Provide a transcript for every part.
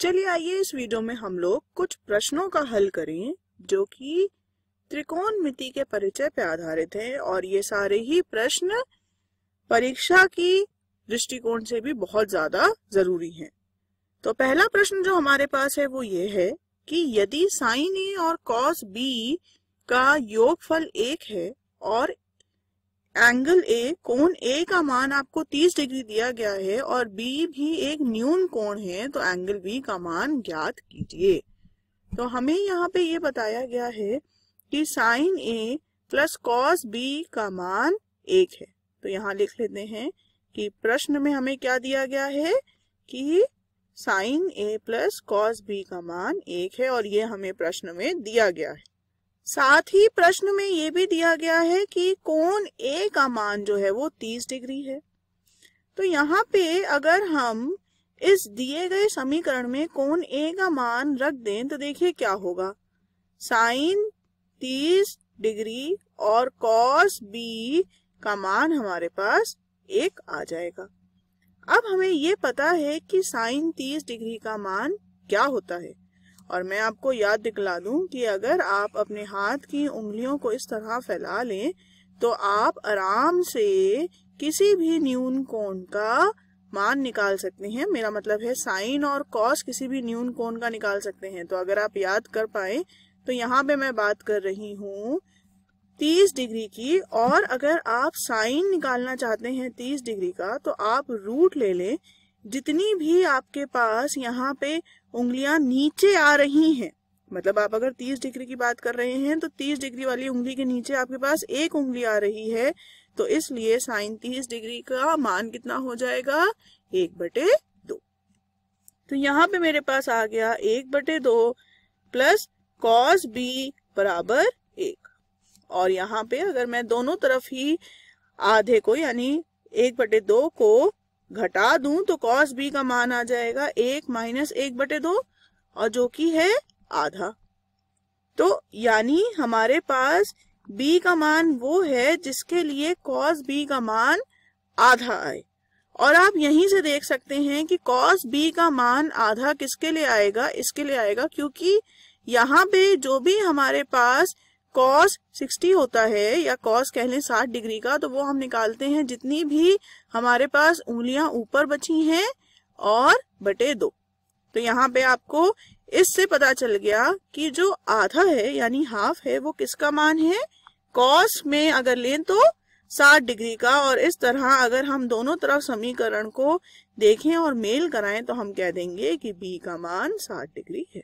चलिए आइए इस वीडियो में हम लोग कुछ प्रश्नों का हल करें जो कि त्रिकोण मिति के परिचय पर आधारित है और ये सारे ही प्रश्न परीक्षा की दृष्टिकोण से भी बहुत ज्यादा जरूरी हैं। तो पहला प्रश्न जो हमारे पास है वो ये है कि यदि साइन ए और कॉस बी का योगफल एक है और एंगल ए कोण ए का मान आपको 30 डिग्री दिया गया है और बी भी एक न्यून कोण है तो एंगल बी का मान ज्ञात कीजिए तो हमें यहाँ पे ये बताया गया है कि sine A plus cos B का मान एक है तो यहाँ लिख लेते हैं कि प्रश्न में हमें क्या दिया गया है कि sine A plus cos B का मान एक है और ये हमें प्रश्न में दिया गया है साथ ही प्रश्न में ये भी दिया गया है कि कोण ए का मान जो है वो तीस डिग्री है तो यहाँ पे अगर हम इस दिए गए समीकरण में कोण ए का मान रख दें तो देखिए क्या होगा साइन तीस डिग्री और कॉस बी का मान हमारे पास एक आ जाएगा अब हमें ये पता है कि साइन तीस डिग्री का मान क्या होता है और मैं आपको याद दिखला दूं कि अगर आप अपने हाथ की उंगलियों को इस तरह फैला लें तो आप आराम से किसी भी न्यून कोण का मान निकाल सकते हैं मेरा मतलब है साइन और कॉस किसी भी न्यून कोण का निकाल सकते हैं तो अगर आप याद कर पाए तो यहाँ पे मैं बात कर रही हूँ 30 डिग्री की और अगर आप साइन निकालना चाहते हैं 30 डिग्री का तो आप रूट ले लें जितनी भी आपके पास यहाँ पे उंगलियां नीचे आ रही हैं मतलब आप अगर 30 डिग्री की बात कर रहे हैं तो 30 डिग्री वाली उंगली के नीचे आपके पास एक उंगली आ रही है तो इसलिए साइन 30 डिग्री का मान कितना हो जाएगा एक बटे दो तो यहाँ पे मेरे पास आ गया एक बटे दो प्लस कॉस बी बराबर एक और यहाँ पे अगर मैं दोनों तरफ ही आधे को यानी एक बटे दो को घटा दूं तो कॉस बी का मान आ जाएगा एक माइनस एक बटे दो और जो कि है आधा तो यानी हमारे पास बी का मान वो है जिसके लिए कॉस बी का मान आधा आए और आप यहीं से देख सकते हैं कि कॉस बी का मान आधा किसके लिए आएगा इसके लिए आएगा क्योंकि यहाँ पे जो भी हमारे पास कॉस 60 होता है या कॉस कह लें साठ डिग्री का तो वो हम निकालते हैं जितनी भी हमारे पास उंगलियां ऊपर बची हैं और बटे दो तो यहाँ पे आपको इससे पता चल गया कि जो आधा है यानी हाफ है वो किसका मान है कॉस में अगर लें तो 60 डिग्री का और इस तरह अगर हम दोनों तरफ समीकरण को देखें और मेल कराएं तो हम कह देंगे कि बी का मान साठ डिग्री है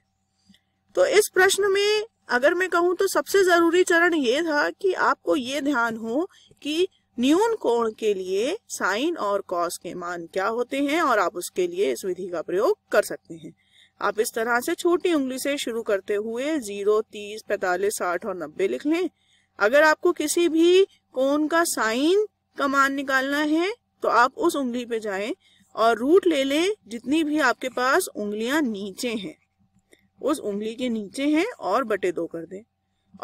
तो इस प्रश्न में अगर मैं कहूँ तो सबसे जरूरी चरण ये था कि आपको ये ध्यान हो कि न्यून कोण के लिए साइन और कॉस के मान क्या होते हैं और आप उसके लिए इस विधि का प्रयोग कर सकते हैं आप इस तरह से छोटी उंगली से शुरू करते हुए जीरो तीस पैतालीस साठ और नब्बे लिख लें अगर आपको किसी भी कोण का साइन का मान निकालना है तो आप उस उंगली पे जाएं और रूट ले लें जितनी भी आपके पास उंगलियां नीचे हैं उस उंगली के नीचे है और बटे दो कर दें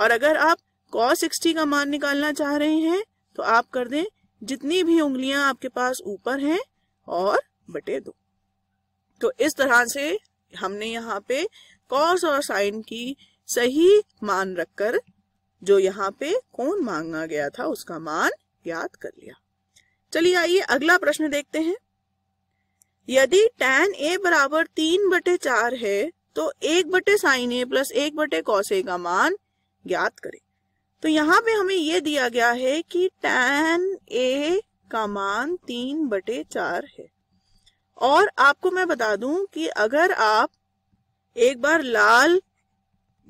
और अगर आप कॉस सिक्सटी का मान निकालना चाह रहे हैं तो आप कर दें जितनी भी उंगलियां आपके पास ऊपर हैं और बटे दो तो इस तरह से हमने यहाँ पे कॉस और साइन की सही मान रखकर जो यहाँ पे कौन मांगा गया था उसका मान याद कर लिया चलिए आइए अगला प्रश्न देखते हैं यदि tan a बराबर तीन बटे चार है तो एक बटे साइन ए प्लस एक बटे कॉस ए का मान ज्ञात करें तो यहाँ पे हमें ये दिया गया है कि टैन ए का मान तीन बटे चार है और आपको मैं बता दूं कि अगर आप एक बार लाल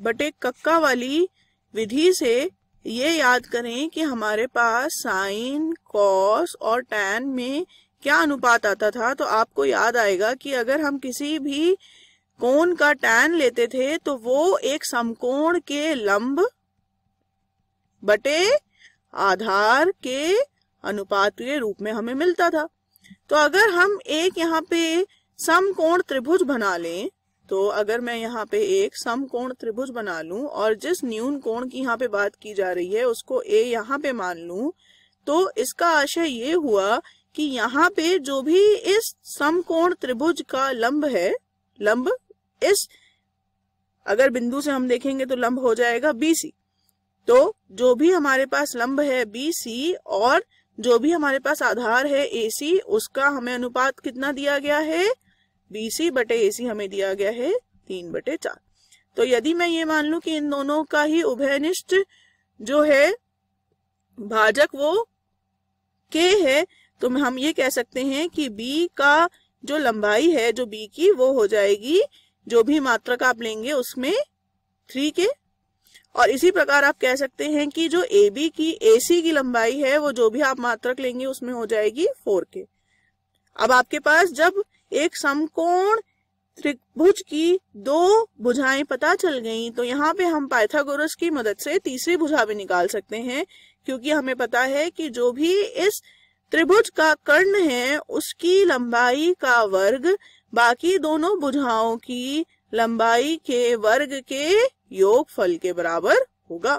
बटे कक्का वाली विधि से ये याद करें कि हमारे पास साइन कॉस और टैन में क्या अनुपात आता था तो आपको याद आएगा कि अगर हम किसी भी कोण का टैन लेते थे तो वो एक समकोण के लंब बटे आधार के अनुपात के रूप में हमें मिलता था तो अगर हम एक यहाँ पे समकोण त्रिभुज बना लें तो अगर मैं यहाँ पे एक समकोण त्रिभुज बना लूं और जिस न्यून कोण की यहाँ पे बात की जा रही है उसको ए यहाँ पे मान लूं तो इसका आशय ये हुआ कि यहाँ पे जो भी इस समकोण त्रिभुज का लंब है लंब इस अगर बिंदु से हम देखेंगे तो लंब हो जाएगा बीसी तो जो भी हमारे पास लंब है बीसी और जो भी हमारे पास आधार है एसी उसका हमें अनुपात कितना दिया गया है बीसी बटे एसी हमें दिया गया है तीन बटे चार तो यदि मैं ये मान लू कि इन दोनों का ही उभयनिष्ठ जो है भाजक वो के है तो हम ये कह सकते हैं कि बी का जो लंबाई है जो बी की वो हो जाएगी जो भी का आप लेंगे उसमें थ्री के और इसी प्रकार आप कह सकते हैं कि जो ए बी की ए सी की लंबाई है वो जो भी आप मात्रक लेंगे उसमें हो जाएगी फोर के अब आपके पास जब एक समकोण त्रिभुज की दो भुजाएं पता चल गई तो यहाँ पे हम पाइथागोरस की मदद से तीसरी भुजा भी निकाल सकते हैं क्योंकि हमें पता है कि जो भी इस त्रिभुज का कर्ण है उसकी लंबाई का वर्ग बाकी दोनों बुझाओं की लंबाई के वर्ग के योगफल के बराबर होगा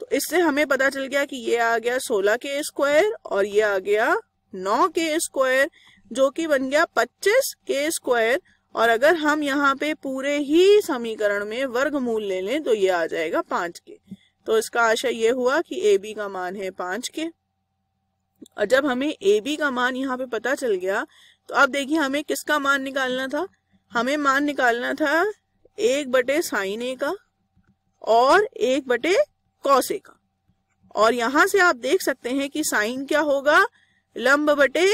तो इससे हमें पता चल गया कि ये आ गया सोलह के स्क्वायर और ये आ गया नौ के स्क्वायर जो कि बन गया पच्चीस के स्क्वायर और अगर हम यहाँ पे पूरे ही समीकरण में वर्गमूल ले लें तो ये आ जाएगा पांच के तो इसका आशय ये हुआ कि ए बी का मान है पांच के और जब हमें ए बी का मान यहाँ पे पता चल गया तो अब देखिए हमें किसका मान निकालना था हमें मान निकालना था एक बटे साइन ए का और एक बटे कॉस ए का और यहां से आप देख सकते हैं कि साइन क्या होगा लंब बटे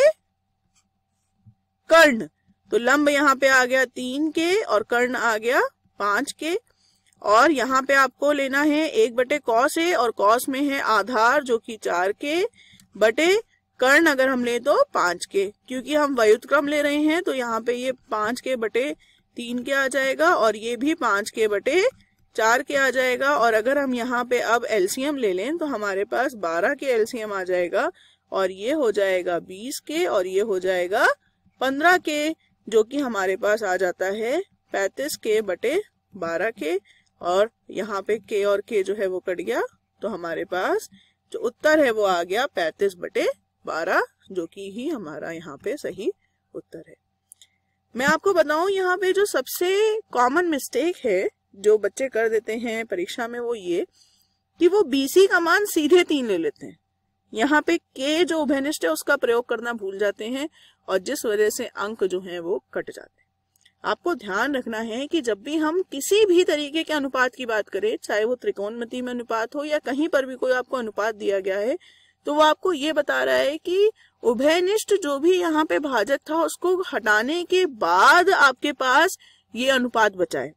कर्ण तो लंब यहाँ पे आ गया तीन के और कर्ण आ गया पांच के और यहाँ पे आपको लेना है एक बटे कॉस ए और कॉस में है आधार जो कि चार के बटे कर्ण अगर हम ले तो पांच के क्योंकि हम व्युतक्रम ले रहे हैं तो यहाँ पे ये पांच के बटे तीन के आ जाएगा और ये भी पांच के बटे चार के आ जाएगा और अगर हम यहाँ पे अब एलसीएम ले लें तो हमारे पास बारह के एलसीएम आ जाएगा और ये हो जाएगा बीस के और ये हो जाएगा पंद्रह के जो कि हमारे पास आ जाता है पैतीस के बटे बारह के और यहाँ पे के और के जो है वो कट गया तो हमारे पास जो उत्तर है वो आ गया पैतीस बटे बारह जो कि ही हमारा यहाँ पे सही उत्तर है मैं आपको बताऊं यहाँ पे जो सबसे कॉमन मिस्टेक है जो बच्चे कर देते हैं परीक्षा में वो ये कि वो बीसी का मान सीधे तीन ले लेते हैं यहाँ पे के जो उभनिष्ठ है उसका प्रयोग करना भूल जाते हैं और जिस वजह से अंक जो है वो कट जाते हैं आपको ध्यान रखना है कि जब भी हम किसी भी तरीके के अनुपात की बात करें चाहे वो त्रिकोणमिति में अनुपात हो या कहीं पर भी कोई आपको अनुपात दिया गया है तो वो आपको ये बता रहा है कि उभयनिष्ठ जो भी यहाँ पे भाजक था उसको हटाने के बाद आपके पास ये अनुपात बचा है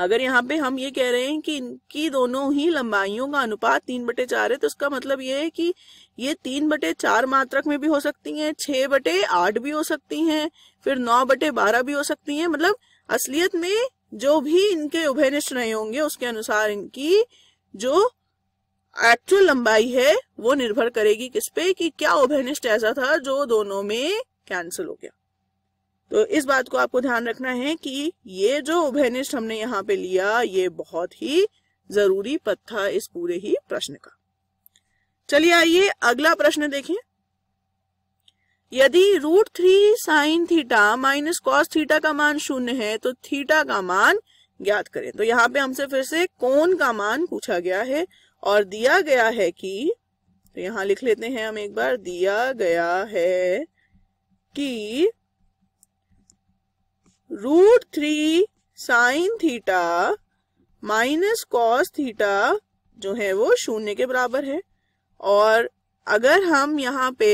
अगर यहाँ पे हम ये कह रहे हैं कि इनकी दोनों ही लंबाइयों का अनुपात तीन बटे चार है तो उसका मतलब ये है कि ये तीन बटे चार मात्रक में भी हो सकती हैं छह बटे आठ भी हो सकती हैं फिर नौ बटे बारह भी हो सकती हैं मतलब असलियत में जो भी इनके उभयनिष्ठ रहे होंगे उसके अनुसार इनकी जो एक्चुअल लंबाई है वो निर्भर करेगी किस पे कि क्या ओभेनिस्ट ऐसा था जो दोनों में कैंसिल हो गया तो इस बात को आपको ध्यान रखना है कि ये जो ओभेनिस्ट हमने यहाँ पे लिया ये बहुत ही जरूरी पद था इस पूरे ही प्रश्न का चलिए आइए अगला प्रश्न देखें यदि root three sine theta minus cos theta का मान शून्य है तो थीटा का मान ज्ञात करें तो यहाँ पे हमसे फिर से कोण का मान पूछा गया है और दिया गया है कि तो यहां लिख लेते हैं हम एक बार दिया गया है कि root three sine theta minus cos theta जो है वो शून्य के बराबर है और अगर हम यहाँ पे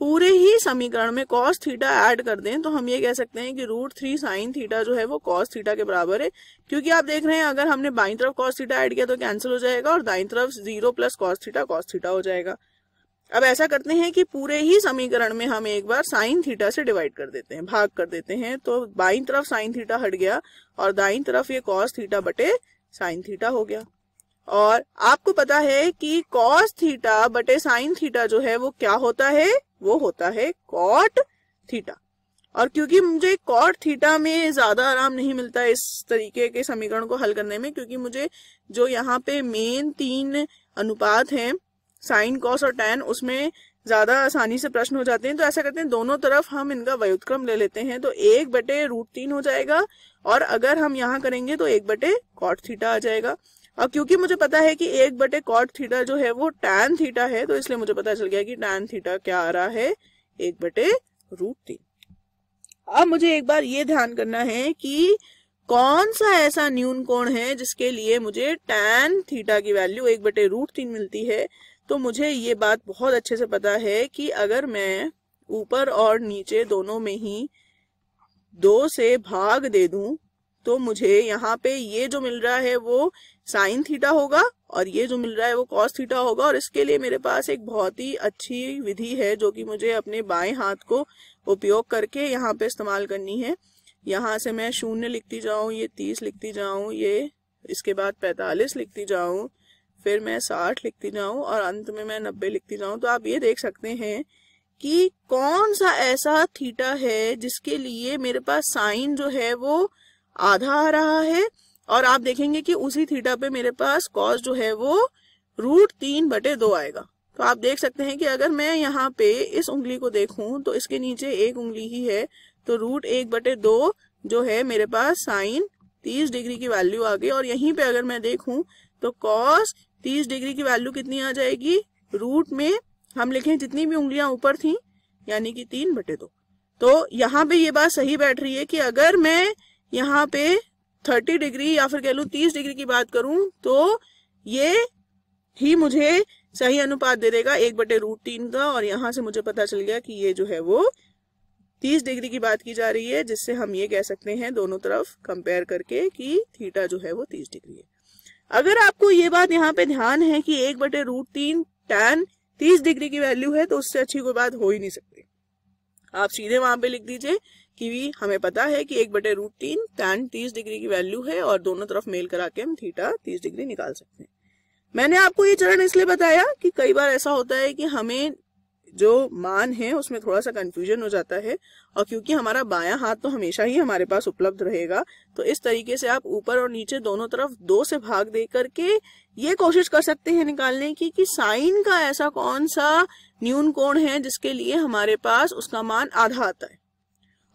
पूरे ही समीकरण में कॉस थीटा ऐड कर दें तो हम ये कह सकते हैं कि रूट थ्री साइन थीटा जो है वो कॉस थीटा के बराबर है क्योंकि आप देख रहे हैं अगर हमने बाई तरफ कॉस थीटा ऐड किया तो कैंसिल हो जाएगा और दाई तरफ zero plus cos theta cos theta हो जाएगा अब ऐसा करते हैं कि पूरे ही समीकरण में हम एक बार साइन थीटा से डिवाइड कर देते हैं भाग कर देते हैं तो बाई तरफ साइन थीटा हट गया और दाई तरफ ये कॉस थीटा बटे साइन थीटा हो गया और आपको पता है कि कॉस थीटा बटे साइन थीटा जो है वो क्या होता है वो होता है कॉट थीटा और क्योंकि मुझे कॉट थीटा में ज्यादा आराम नहीं मिलता इस तरीके के समीकरण को हल करने में क्योंकि मुझे जो यहाँ पे मेन तीन अनुपात हैं साइन कॉस और टैन उसमें ज्यादा आसानी से प्रश्न हो जाते हैं तो ऐसा करते हैं दोनों तरफ हम इनका व्युत्क्रम ले लेते हैं तो एक बटे रूट तीन हो जाएगा और अगर हम यहाँ करेंगे तो एक बटे कॉट थीटा आ जाएगा अब क्योंकि मुझे पता है कि एक बटे कॉट थीटा जो है वो टैन थीटा है तो इसलिए मुझे पता चल गया कि टैन थीटा क्या आ रहा है एक बटे रूट तीन अब मुझे एक बार ये ध्यान करना है कि कौन सा ऐसा न्यून कोण है जिसके लिए मुझे टैन थीटा की वैल्यू एक बटे रूट तीन मिलती है तो मुझे ये बात बहुत अच्छे से पता है कि अगर मैं ऊपर और नीचे दोनों में ही दो से भाग दे दूं तो मुझे यहाँ पे ये जो मिल रहा है वो साइन थीटा होगा और ये जो मिल रहा है वो कॉस थीटा होगा और इसके लिए मेरे पास एक बहुत ही अच्छी विधि है जो कि मुझे अपने बाएं हाथ को उपयोग करके यहाँ पे इस्तेमाल करनी है यहाँ से मैं शून्य लिखती जाऊँ ये तीस लिखती जाऊँ ये इसके बाद पैंतालीस लिखती जाऊँ फिर मैं साठ लिखती जाऊँ और अंत में मैं नब्बे लिखती जाऊँ तो आप ये देख सकते हैं कि कौन सा ऐसा थीटा है जिसके लिए मेरे पास साइन जो है वो आधा आ रहा है और आप देखेंगे कि उसी थीटा पे मेरे पास कॉस जो है वो रूट तीन बटे दो आएगा तो आप देख सकते हैं कि अगर मैं यहाँ पे इस उंगली को देखूं तो इसके नीचे एक उंगली ही है तो रूट एक बटे दो जो है मेरे पास साइन तीस डिग्री की वैल्यू आ गई और यहीं पे अगर मैं देखूं तो कॉस तीस डिग्री की वैल्यू कितनी आ जाएगी रूट में हम लिखे जितनी भी उंगलियां ऊपर थी यानी कि तीन बटे दो तो यहाँ पे ये बात सही बैठ रही है कि अगर मैं यहाँ पे थर्टी डिग्री या फिर कह लू तीस डिग्री की बात करूं तो ये ही मुझे सही अनुपात दे देगा एक बटे रूट तीन का और यहां से मुझे पता चल गया कि ये जो है वो तीस डिग्री की बात की जा रही है जिससे हम ये कह सकते हैं दोनों तरफ कंपेयर करके कि थीटा जो है वो तीस डिग्री है अगर आपको ये बात यहाँ पे ध्यान है कि एक बटे रूट तीन टैन तीस डिग्री की वैल्यू है तो उससे अच्छी कोई बात हो ही नहीं सकती आप सीधे वहां पे लिख दीजिए कि भी हमें पता है कि एक बटे रूट तीन टैन तीस डिग्री की वैल्यू है और दोनों तरफ मेल करा के हम थीटा तीस डिग्री निकाल सकते हैं मैंने आपको ये चरण इसलिए बताया कि कई बार ऐसा होता है कि हमें जो मान है उसमें थोड़ा सा कंफ्यूजन हो जाता है और क्योंकि हमारा बायां हाथ तो हमेशा ही हमारे पास उपलब्ध रहेगा तो इस तरीके से आप ऊपर और नीचे दोनों तरफ दो से भाग दे करके ये कोशिश कर सकते हैं निकालने की कि साइन का ऐसा कौन सा न्यून कोण है जिसके लिए हमारे पास उसका मान आधा आता है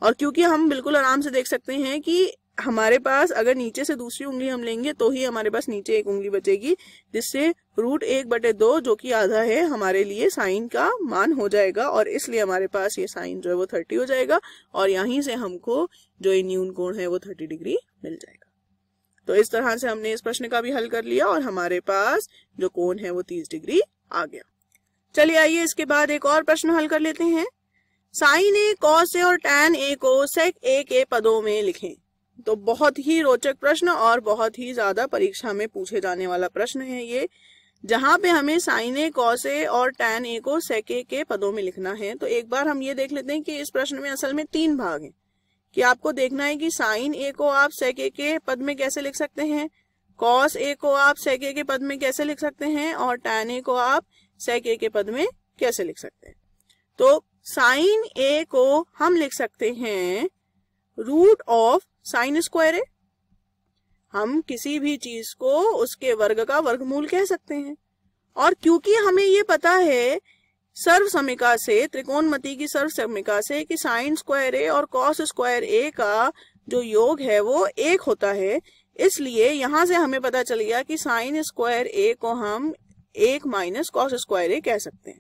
और क्योंकि हम बिल्कुल आराम से देख सकते हैं कि हमारे पास अगर नीचे से दूसरी उंगली हम लेंगे तो ही हमारे पास नीचे एक उंगली बचेगी जिससे रूट एक बटे दो जो कि आधा है हमारे लिए साइन का मान हो जाएगा और इसलिए हमारे पास ये साइन जो है वो थर्टी हो जाएगा और यहीं से हमको जो ये न्यून कोण है वो थर्टी डिग्री मिल जाएगा तो इस तरह से हमने इस प्रश्न का भी हल कर लिया और हमारे पास जो कोण है वो तीस डिग्री आ गया चलिए आइए इसके बाद एक और प्रश्न हल कर लेते हैं साइन ए कॉस ए और टैन ए को सेक ए के पदों में लिखें तो बहुत ही रोचक प्रश्न और बहुत ही ज्यादा परीक्षा में पूछे जाने वाला प्रश्न है ये जहां पे हमें साइन ए कॉस ए और टैन ए को सेक ए के पदों में लिखना है तो एक बार हम ये देख लेते हैं कि इस प्रश्न में असल में तीन भाग हैं कि आपको देखना है कि साइन ए को आप सेक ए के पद में कैसे लिख सकते हैं कॉस ए को आप सेक ए के पद में कैसे लिख सकते हैं और टैन ए को आप सेक ए के पद में कैसे लिख सकते हैं तो साइन ए को हम लिख सकते हैं root of sine square A हम किसी भी चीज को उसके वर्ग का वर्गमूल कह सकते हैं और क्योंकि हमें ये पता है सर्व समिका से त्रिकोणमति की सर्व समिका से कि साइन स्क्वायर ए और कॉस स्क्वायर ए का जो योग है वो एक होता है इसलिए यहां से हमें पता चल गया कि साइन स्क्वायर ए को हम एक माइनस कॉस स्क्वायर ए कह सकते हैं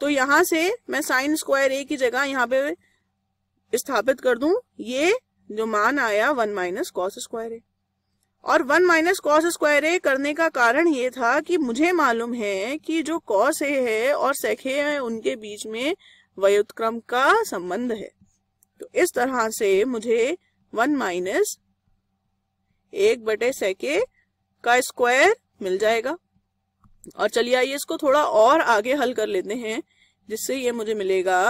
तो यहां से मैं साइन स्क्वायर ए की जगह यहाँ पे स्थापित कर दूं ये जो मान आया one minus cos square A और one minus cos square A करने का कारण ये था कि मुझे मालूम है कि जो कॉस ए है और ए है उनके बीच में व्युतक्रम का संबंध है तो इस तरह से मुझे वन माइनस एक बटे सेके का स्क्वायर मिल जाएगा और चलिए आइए इसको थोड़ा और आगे हल कर लेते हैं जिससे ये मुझे मिलेगा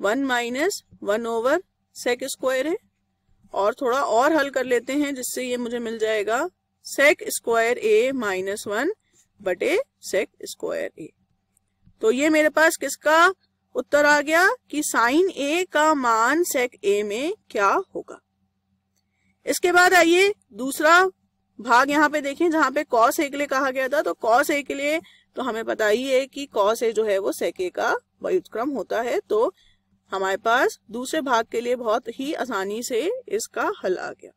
one minus one over sec square है और थोड़ा और हल कर लेते हैं जिससे ये मुझे मिल जाएगा sec square A minus one बटे सेक स्क्वायर ए तो ये मेरे पास किसका उत्तर आ गया कि साइन ए का मान सेक ए में क्या होगा इसके बाद आइए दूसरा भाग यहाँ पे देखें जहां पे कॉस ए के लिए कहा गया था तो कॉस ए के लिए तो हमें पता ही है कि कॉस ए जो है वो सेके का व्युतक्रम होता है तो हमारे पास दूसरे भाग के लिए बहुत ही आसानी से इसका हल आ गया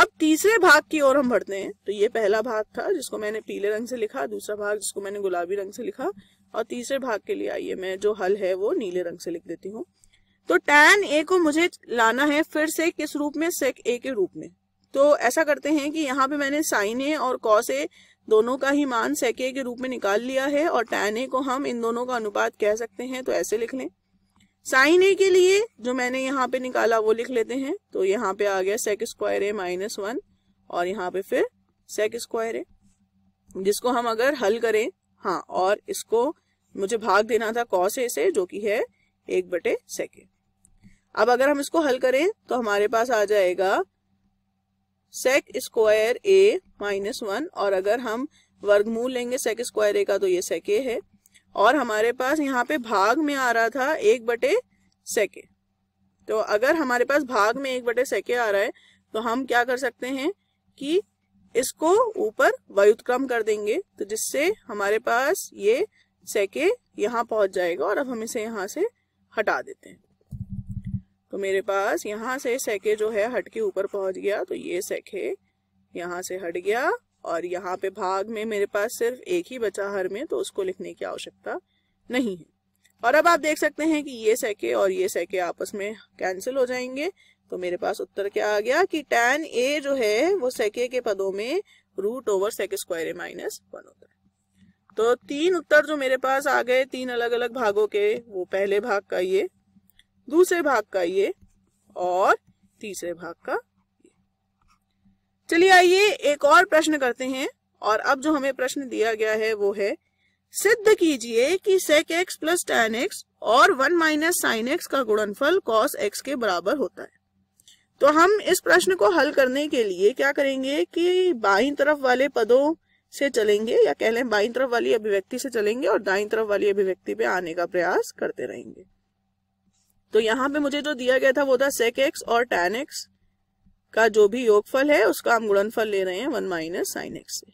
अब तीसरे भाग की ओर हम बढ़ते हैं तो ये पहला भाग था जिसको मैंने पीले रंग से लिखा दूसरा भाग जिसको मैंने गुलाबी रंग से लिखा और तीसरे भाग के लिए आइए मैं जो हल है वो नीले रंग से लिख देती हूँ तो टैन ए को मुझे लाना है फिर से किस रूप में सेक ए के रूप में तो ऐसा करते हैं कि यहाँ पे मैंने साइन ए और कॉस ए दोनों का ही मान सेक ए के रूप में निकाल लिया है और टैन ए को हम इन दोनों का अनुपात कह सकते हैं तो ऐसे लिख लें साइन ए के लिए जो मैंने यहाँ पे निकाला वो लिख लेते हैं तो यहाँ पे आ गया sec square A minus one और यहाँ पे फिर सेक स्क्वायर ए जिसको हम अगर हल करें हाँ और इसको मुझे भाग देना था कॉस ए से जो कि है एक बटे सेके अब अगर हम इसको हल करें तो हमारे पास आ जाएगा sec square A minus one और अगर हम वर्गमूल लेंगे सेक स्क्वायर ए का तो ये सेक ए है और हमारे पास यहाँ पे भाग में आ रहा था एक बटे सेके तो अगर हमारे पास भाग में एक बटे सेके आ रहा है तो हम क्या कर सकते हैं कि इसको ऊपर वायुक्रम कर देंगे तो जिससे हमारे पास ये सेके यहाँ पहुंच जाएगा और अब हम इसे यहाँ से हटा देते हैं तो मेरे पास यहाँ से सेके जो है हट के ऊपर पहुंच गया तो ये सेके यहाँ से हट गया और यहाँ पे भाग में मेरे पास सिर्फ एक ही बचा हर में तो उसको लिखने की आवश्यकता नहीं है और अब आप देख सकते हैं कि ये सेके और ये सेके आपस में कैंसिल हो जाएंगे तो मेरे पास उत्तर क्या आ गया कि टेन ए जो है वो सेके के पदों में root over sec square minus one होता है तो तीन उत्तर जो मेरे पास आ गए तीन अलग अलग भागों के वो पहले भाग का ये दूसरे भाग का ये और तीसरे भाग का चलिए आइए एक और प्रश्न करते हैं और अब जो हमें प्रश्न दिया गया है वो है सिद्ध कीजिए कि sec x plus tan x और वन माइनस साइन एक्स का गुणनफल cos x के बराबर होता है तो हम इस प्रश्न को हल करने के लिए क्या करेंगे कि बाईं तरफ वाले पदों से चलेंगे या कह लें बाईं तरफ वाली अभिव्यक्ति से चलेंगे और दाईं तरफ वाली अभिव्यक्ति पे आने का प्रयास करते रहेंगे तो यहाँ पे मुझे जो दिया गया था वो था सेक एक्स और टेन एक्स का जो भी योगफल है उसका हम गुणनफल ले रहे हैं वन माइनस साइन एक्स से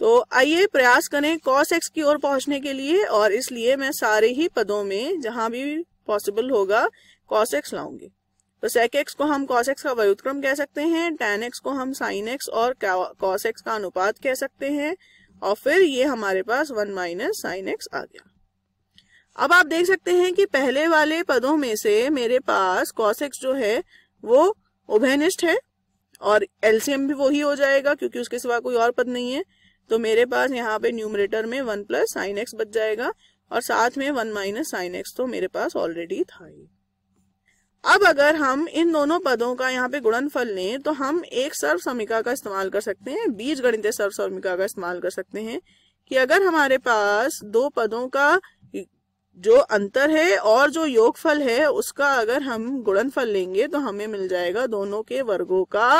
तो आइए प्रयास करें कॉस एक्स की ओर पहुंचने के लिए और इसलिए मैं सारे ही पदों में जहां भी पॉसिबल होगा कॉस एक्स लाऊंगी तो सेक एक्स को हम कॉस एक्स का व्युत्क्रम कह सकते हैं टेन एक्स को हम साइन एक्स और कॉस एक्स का अनुपात कह सकते हैं और फिर ये हमारे पास वन माइनस साइन एक्स आ गया अब आप देख सकते हैं कि पहले वाले पदों में से मेरे पास कॉसेक्स जो है वो उभयनिष्ठ है और एल्सियम भी वही हो जाएगा क्योंकि उसके सिवा कोई और पद नहीं है तो मेरे पास यहाँ पे न्यूमरेटर में वन प्लस साइन एक्स बच जाएगा और साथ में वन माइनस साइन एक्स तो मेरे पास ऑलरेडी था ही अब अगर हम इन दोनों पदों का यहाँ पे गुणनफल लें तो हम एक सर्व समिका का इस्तेमाल कर सकते हैं बीज गणित सर्व समिका का इस्तेमाल कर सकते हैं कि अगर हमारे पास दो पदों का जो अंतर है और जो योगफल है उसका अगर हम गुणनफल लेंगे तो हमें मिल जाएगा दोनों के वर्गों का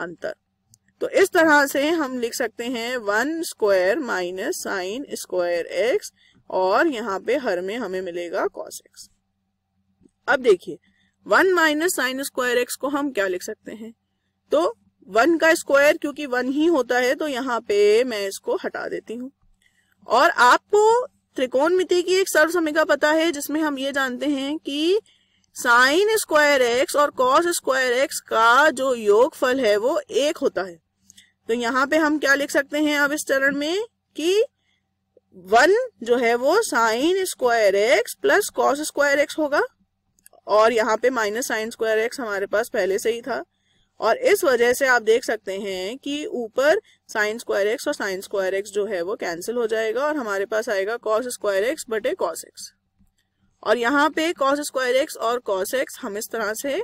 अंतर तो इस तरह से हम लिख सकते हैं one square minus sine square x और यहाँ पे हर में हमें मिलेगा कॉस एक्स अब देखिए one minus sine square x को हम क्या लिख सकते हैं तो वन का स्क्वायर क्योंकि वन ही होता है तो यहाँ पे मैं इसको हटा देती हूँ और आपको मिति की एक सर्व समीका पता है जिसमें हम ये जानते हैं कि साइन स्क्वायर एक्स और कॉस स्क्वायर एक्स का जो योगफल है वो एक होता है तो यहाँ पे हम क्या लिख सकते हैं अब इस चरण में कि वन जो है वो sine square x plus cos square x होगा और यहाँ पे माइनस साइन स्क्वायर एक्स हमारे पास पहले से ही था और इस वजह से आप देख सकते हैं कि ऊपर साइन स्क्वायर एक्स और साइन स्क्वायर एक्स जो है वो कैंसिल हो जाएगा और हमारे पास आएगा कॉस स्क्वायर एक्स बटे कॉस एक्स और यहाँ पे कॉस स्क्वायर एक्स और कॉस एक्स हम इस तरह से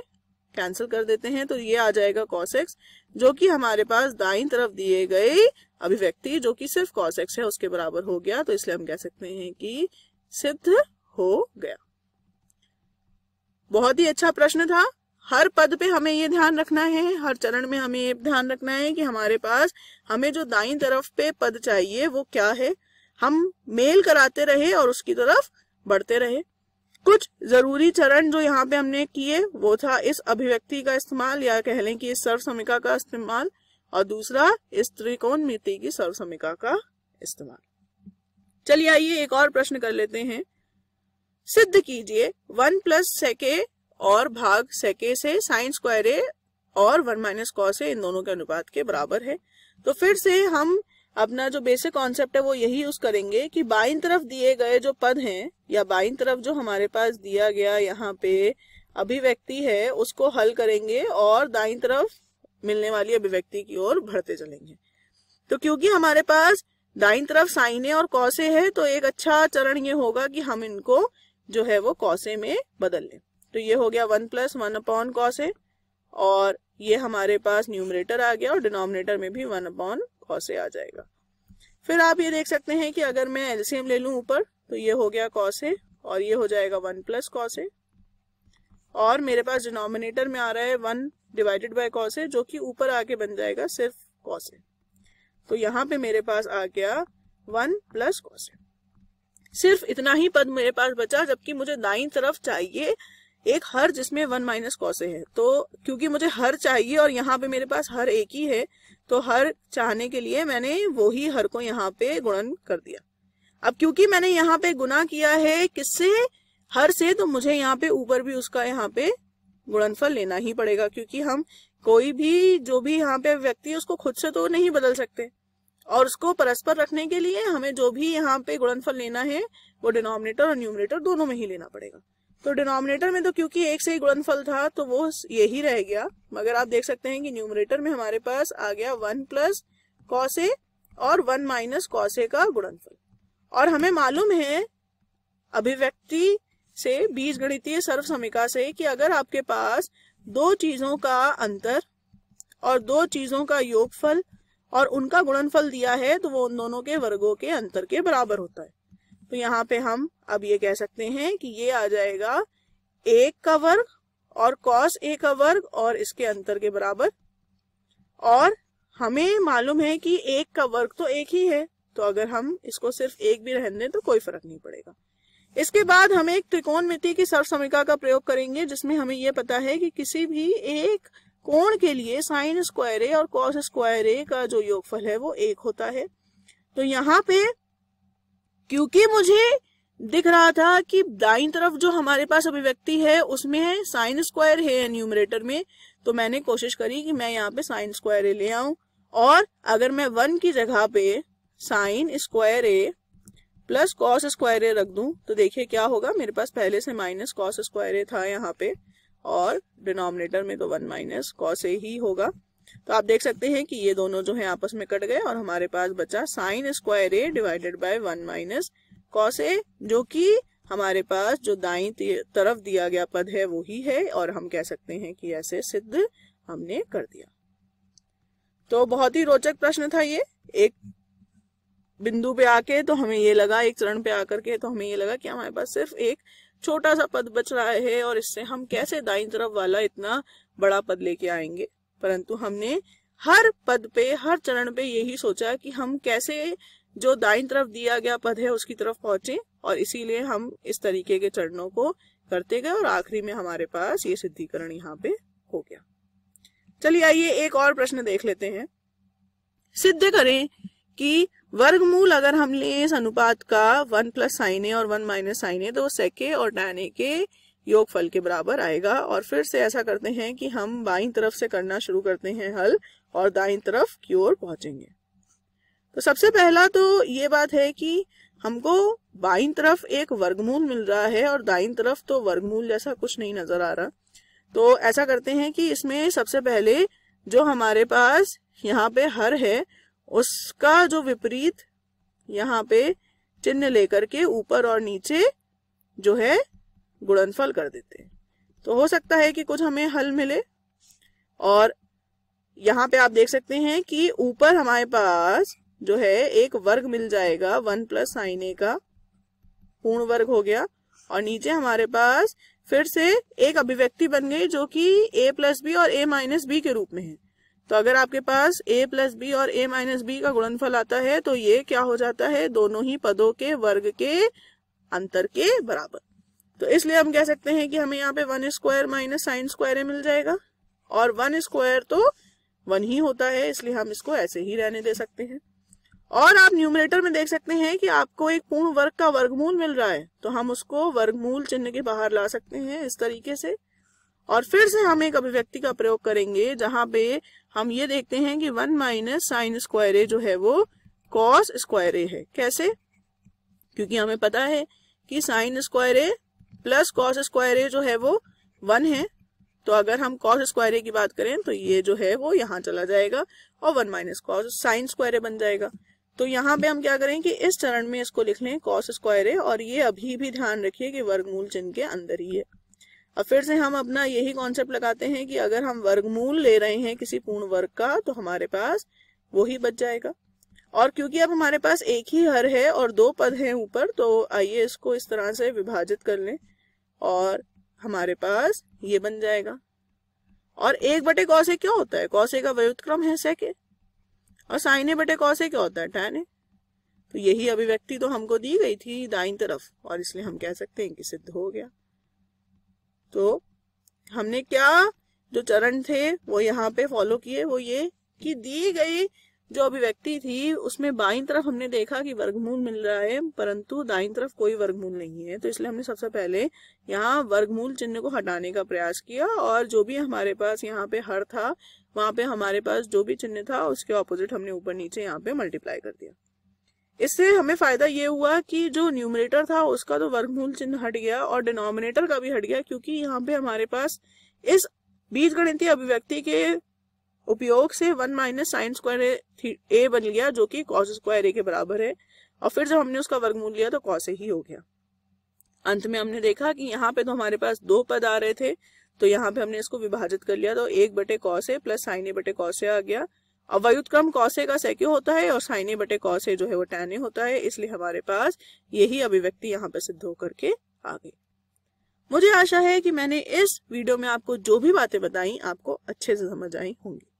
कैंसिल कर देते हैं तो ये आ जाएगा कॉस एक्स जो कि हमारे पास दाई तरफ दिए गए अभिव्यक्ति जो कि सिर्फ कॉस एक्स है उसके बराबर हो गया तो इसलिए हम कह सकते हैं कि सिद्ध हो गया बहुत ही अच्छा प्रश्न था हर पद पे हमें ये ध्यान रखना है हर चरण में हमें ये ध्यान रखना है कि हमारे पास हमें जो दाई तरफ पे पद चाहिए वो क्या है हम मेल कराते रहे और उसकी तरफ बढ़ते रहे कुछ जरूरी चरण जो यहाँ पे हमने किए वो था इस अभिव्यक्ति का इस्तेमाल या कह लें कि इस सर्वसमिका का इस्तेमाल और दूसरा इस त्रिकोण मिति की सर्वसमिका का इस्तेमाल चलिए आइए एक और प्रश्न कर लेते हैं सिद्ध कीजिए वन प्लस सेके और भाग सेके से साइन स्क्वायर ए और वन माइनस कॉस ए इन दोनों के अनुपात के बराबर है तो फिर से हम अपना जो बेसिक कॉन्सेप्ट है वो यही यूज करेंगे कि बाईं तरफ दिए गए जो पद हैं या बाईं तरफ जो हमारे पास दिया गया यहाँ पे अभिव्यक्ति है उसको हल करेंगे और दाईं तरफ मिलने वाली अभिव्यक्ति की ओर बढ़ते चलेंगे तो क्योंकि हमारे पास दाईं तरफ साइने और कौसे है तो एक अच्छा चरण ये होगा कि हम इनको जो है वो कौसे में बदल लें तो ये हो गया one plus one upon cos A और ये हमारे पास न्यूमरेटर आ गया और डिनोमिनेटर में भी वन अपॉन कॉस ए आ जाएगा फिर आप ये देख सकते हैं कि अगर मैं एलसीएम ले लूं ऊपर तो ये हो गया कॉस ए और ये हो जाएगा वन प्लस कॉस ए और मेरे पास डिनोमिनेटर में आ रहा है one divided by cos A जो कि ऊपर आके बन जाएगा सिर्फ कॉस ए तो यहाँ पे मेरे पास आ गया वन प्लस कॉस ए सिर्फ इतना ही पद मेरे पास बचा जबकि मुझे दाई तरफ चाहिए एक हर जिसमें वन माइनस कौसे है तो क्योंकि मुझे हर चाहिए और यहाँ पे मेरे पास हर एक ही है तो हर चाहने के लिए मैंने वो ही हर को यहाँ पे गुणन कर दिया अब क्योंकि मैंने यहाँ पे गुना किया है किससे हर से तो मुझे यहाँ पे ऊपर भी उसका यहाँ पे गुणनफल लेना ही पड़ेगा क्योंकि हम कोई भी जो भी यहाँ पे व्यक्ति है उसको खुद से तो नहीं बदल सकते और उसको परस्पर रखने के लिए हमें जो भी यहाँ पे गुणनफल लेना है वो डिनोमिनेटर और न्यूमिनेटर दोनों में ही लेना पड़ेगा तो डिनोमिनेटर में तो क्योंकि एक से ही गुणनफल था तो वो यही रह गया मगर आप देख सकते हैं कि न्यूमरेटर में हमारे पास आ गया वन प्लस कौसे और वन माइनस कौसे का गुणनफल और हमें मालूम है अभिव्यक्ति से बीज गणितीय सर्व से कि अगर आपके पास दो चीजों का अंतर और दो चीजों का योगफल और उनका गुणनफल दिया है तो वो उन दोनों के वर्गों के अंतर के बराबर होता है तो यहाँ पे हम अब ये कह सकते हैं कि ये आ जाएगा एक का वर्ग और कॉस ए का वर्ग और इसके अंतर के बराबर और हमें मालूम है कि एक का वर्ग तो एक ही है तो अगर हम इसको सिर्फ एक भी रहने दें तो कोई फर्क नहीं पड़ेगा इसके बाद हम एक मिति की सर्वसमिका का प्रयोग करेंगे जिसमें हमें यह पता है कि किसी भी एक कोण के लिए साइन स्क्वायर ए और कॉस स्क्वायर ए का जो योगफल है वो एक होता है तो यहाँ पे क्योंकि मुझे दिख रहा था कि दाई तरफ जो हमारे पास अभिव्यक्ति है उसमें है साइन स्क्वायर है एन्यूमरेटर में तो मैंने कोशिश करी कि मैं यहाँ पे साइन स्क्वायर ए ले आऊं और अगर मैं वन की जगह पे sine square A plus cos square A रख दूं तो देखिए क्या होगा मेरे पास पहले से माइनस कॉस स्क्वायर ए था यहाँ पे और डिनोमिनेटर में तो वन माइनस कॉस ए ही होगा तो आप देख सकते हैं कि ये दोनों जो है आपस में कट गए और हमारे पास बचा sine square A divided by one minus cos A जो कि हमारे पास जो दाई तरफ दिया गया पद है वो ही है और हम कह सकते हैं कि ऐसे सिद्ध हमने कर दिया तो बहुत ही रोचक प्रश्न था ये एक बिंदु पे आके तो हमें ये लगा एक चरण पे आकर के तो हमें ये लगा कि हमारे पास सिर्फ एक छोटा सा पद बच रहा है और इससे हम कैसे दाई तरफ वाला इतना बड़ा पद लेके आएंगे परंतु हमने हर पद पे हर चरण पे यही सोचा कि हम कैसे जो दाइन तरफ दिया गया पद है उसकी तरफ पहुंचे और इसीलिए हम इस तरीके के चरणों को करते गए और आखिरी में हमारे पास ये सिद्धिकरण यहाँ पे हो गया चलिए आइए एक और प्रश्न देख लेते हैं सिद्ध करें कि वर्गमूल अगर हम लें इस अनुपात का वन प्लस साइन ए और वन माइनस साइन ए तो सेके और डायने के योगफल के बराबर आएगा और फिर से ऐसा करते हैं कि हम बाई तरफ से करना शुरू करते हैं हल और दाई तरफ की ओर पहुंचेंगे तो सबसे पहला तो ये बात है कि हमको बाई तरफ एक वर्गमूल मिल रहा है और दाई तरफ तो वर्गमूल जैसा कुछ नहीं नजर आ रहा तो ऐसा करते हैं कि इसमें सबसे पहले जो हमारे पास यहाँ पे हर है उसका जो विपरीत यहाँ पे चिन्ह लेकर के ऊपर और नीचे जो है गुणनफल कर देते हैं तो हो सकता है कि कुछ हमें हल मिले और यहाँ पे आप देख सकते हैं कि ऊपर हमारे पास जो है एक वर्ग मिल जाएगा वन प्लस साइन ए का पूर्ण वर्ग हो गया और नीचे हमारे पास फिर से एक अभिव्यक्ति बन गई जो कि ए प्लस बी और ए माइनस बी के रूप में है तो अगर आपके पास ए प्लस बी और ए माइनस बी का गुणनफल आता है तो ये क्या हो जाता है दोनों ही पदों के वर्ग के अंतर के बराबर तो इसलिए हम कह सकते हैं कि हमें यहाँ पे one square minus sine square मिल जाएगा और वन स्क्वायर तो वन ही होता है इसलिए हम इसको ऐसे ही रहने दे सकते हैं और आप न्यूमरेटर में देख सकते हैं कि आपको एक पूर्ण वर्ग का वर्गमूल मिल रहा है तो हम उसको वर्गमूल चिन्ह के बाहर ला सकते हैं इस तरीके से और फिर से हम एक अभिव्यक्ति का प्रयोग करेंगे जहां पे हम ये देखते हैं कि वन माइनस साइन स्क्वायर जो है वो कॉस स्क्वायर है कैसे क्योंकि हमें पता है कि sine square plus cos square A जो है वो वन है तो अगर हम कॉस स्क्वायर ए की बात करें तो ये जो है वो यहाँ चला जाएगा और one minus cos sine square A बन जाएगा तो यहाँ पे हम क्या करें कि इस चरण में इसको लिख लें कॉस स्क्वायर ए और ये अभी भी ध्यान रखिए कि वर्गमूल चिन्ह के अंदर ही है अब फिर से हम अपना यही कॉन्सेप्ट लगाते हैं कि अगर हम वर्गमूल ले रहे हैं किसी पूर्ण वर्ग का तो हमारे पास वो ही बच जाएगा और क्योंकि अब हमारे पास एक ही हर है और दो पद हैं ऊपर तो आइए इसको इस तरह से विभाजित कर लें और हमारे पास ये बन जाएगा और एक बटे कौसे क्या होता है कौसे का व्युतक्रम है सेक और साइने बटे कौसे क्या होता है टैन तो यही अभिव्यक्ति तो हमको दी गई थी दाइन तरफ और इसलिए हम कह सकते हैं कि सिद्ध हो गया तो हमने क्या जो चरण थे वो यहाँ पे फॉलो किए वो ये कि दी गई जो अभिव्यक्ति थी उसमें बाई तरफ हमने देखा कि वर्गमूल मिल रहा है परंतु दाई तरफ कोई वर्गमूल नहीं है तो इसलिए हमने सबसे पहले यहाँ वर्गमूल चिन्ह को हटाने का प्रयास किया और जो भी हमारे पास यहाँ पे हर था वहां पे हमारे पास जो भी चिन्ह था उसके ऑपोजिट हमने ऊपर नीचे यहाँ पे मल्टीप्लाई कर दिया इससे हमें फायदा ये हुआ कि जो न्यूमिनेटर था उसका तो वर्गमूल चिन्ह हट गया और डिनोमिनेटर का भी हट गया क्योंकि यहाँ पे हमारे पास इस बीज गणित अभिव्यक्ति के उपयोग से one minus sine square A बन गया जो कि कॉस स्क्वायर ए के बराबर है और फिर जब हमने उसका वर्गमूल लिया तो कॉस ए ही हो गया अंत में हमने देखा कि यहाँ पे तो हमारे पास दो पद आ रहे थे तो यहाँ पे हमने इसको विभाजित कर लिया तो एक बटे cos A plus sine A बटे कॉस ए आ गया अब व्युतक्रम कौसे का सेक्यू होता है और साइने बटे कौसे जो है वो टैने होता है इसलिए हमारे पास यही अभिव्यक्ति यहाँ पे सिद्ध होकर के आ गई मुझे आशा है कि मैंने इस वीडियो में आपको जो भी बातें बताई आपको अच्छे से समझ आई होंगी